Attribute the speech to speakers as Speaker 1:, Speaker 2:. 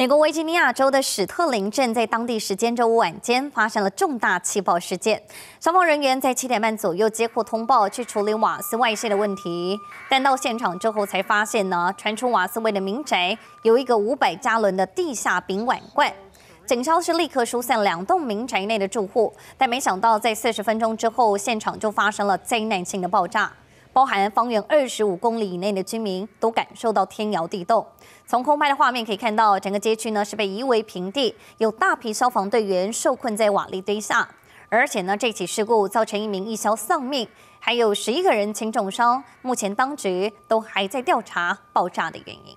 Speaker 1: 美国维吉尼亚州的史特林镇在当地时间周五晚间发生了重大气爆事件。消防人员在七点半左右接获通报，去处理瓦斯外泄的问题，但到现场之后才发现呢，传出瓦斯味的民宅有一个五百加仑的地下丙烷罐。警消是立刻疏散两栋民宅内的住户，但没想到在四十分钟之后，现场就发生了灾难性的爆炸。包含方圆二十五公里以内的居民都感受到天摇地动。从空拍的画面可以看到，整个街区呢是被夷为平地，有大批消防队员受困在瓦砾堆下。而且呢，这起事故造成一名一消丧命，还有十一个人轻重伤。目前当局都还在调查爆炸的原因。